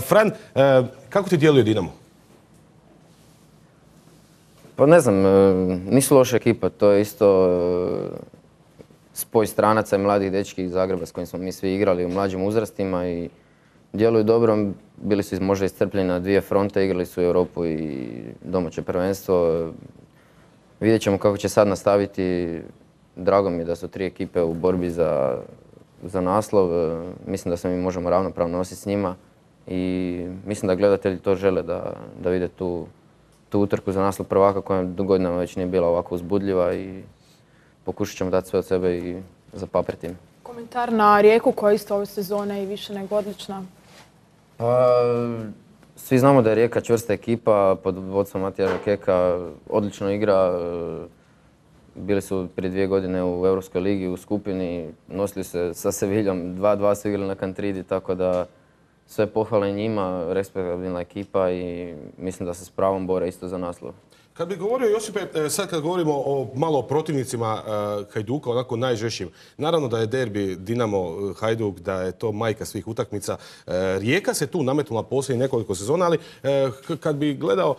Fran, e, kako ti djeluje Dinamo? Pa ne znam, e, nisu loša ekipa, to je isto e, spoj stranaca i mladih dečki iz Zagreba s kojim smo mi svi igrali u mlađim uzrastima i djeluju dobro, bili su možda iscrpljeni na dvije fronte, igrali su u Europu i domaće prvenstvo. Vidjet ćemo kako će sad nastaviti, drago mi je da su tri ekipe u borbi za, za naslov, mislim da se mi možemo ravnopravno nositi s njima i mislim da gledatelji to žele da, da vide tu, utrku za naslov prvaka koja godinama već nije bila ovako uzbudljiva i pokušat ćemo dati sve od sebe i zapapriti im. Komentar na Rijeku koja je isto ove sezone i više nego odlična? Pa, svi znamo da je Rijeka čvrsta ekipa pod vodstvom Matija Žakeka, odlično igra, bili su prije dvije godine u Europskoj ligi u skupini, nosili se sa Seviljom, Dva-dva su igrali na Kantridi, tako da sve pohvale njima, respektabilna ekipa i mislim da se s pravom bore isto za naslov. Kad bi govorio, Josipe, e, sad kad govorimo o malo protivnicima e, Hajduka, onako najžešim. naravno da je derbi Dinamo e, Hajduk, da je to majka svih utakmica. Rijeka se tu nametnula poslije nekoliko sezona, ali kad bi gledao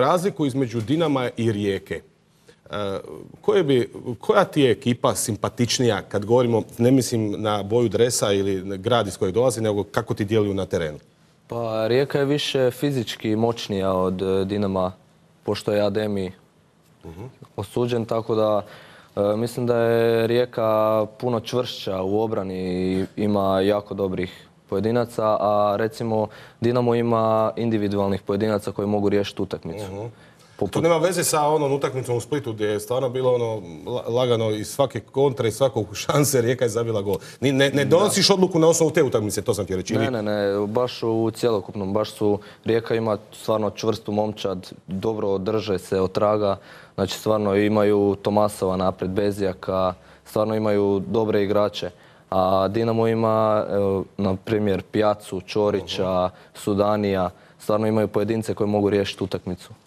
razliku između Dinama i Rijeke, Eh, koja ti je ekipa simpatičnija kad govorimo, ne mislim na boju dresa ili grad iz kojeg dolazi, nego kako ti djeluju na terenu? Pa Rijeka je više fizički moćnija od eh, Dinama, pošto je Ademi mhm. osuđen, tako da eh, mislim da je Rijeka puno čvršća u obrani i ima jako dobrih pojedinaca, a recimo Dinamo ima individualnih pojedinaca koji mogu riješiti utakmicu. Mhm. To nema veze sa onom utakmicom u Splitu gdje je stvarno bilo ono lagano iz svake kontra i svakog šanse Rijeka je zabila gol. Ni, ne, donosiš odluku na osnovu te utakmice, to sam ti reći. Ne, ne, ne, baš u cjelokupnom, baš su Rijeka ima stvarno čvrstu momčad, dobro drže se otraga, traga, znači stvarno imaju Tomasova napred, Bezijaka, stvarno imaju dobre igrače. A Dinamo ima, na primjer, Pijacu, Čorića, Sudanija, stvarno imaju pojedince koji mogu riješiti utakmicu.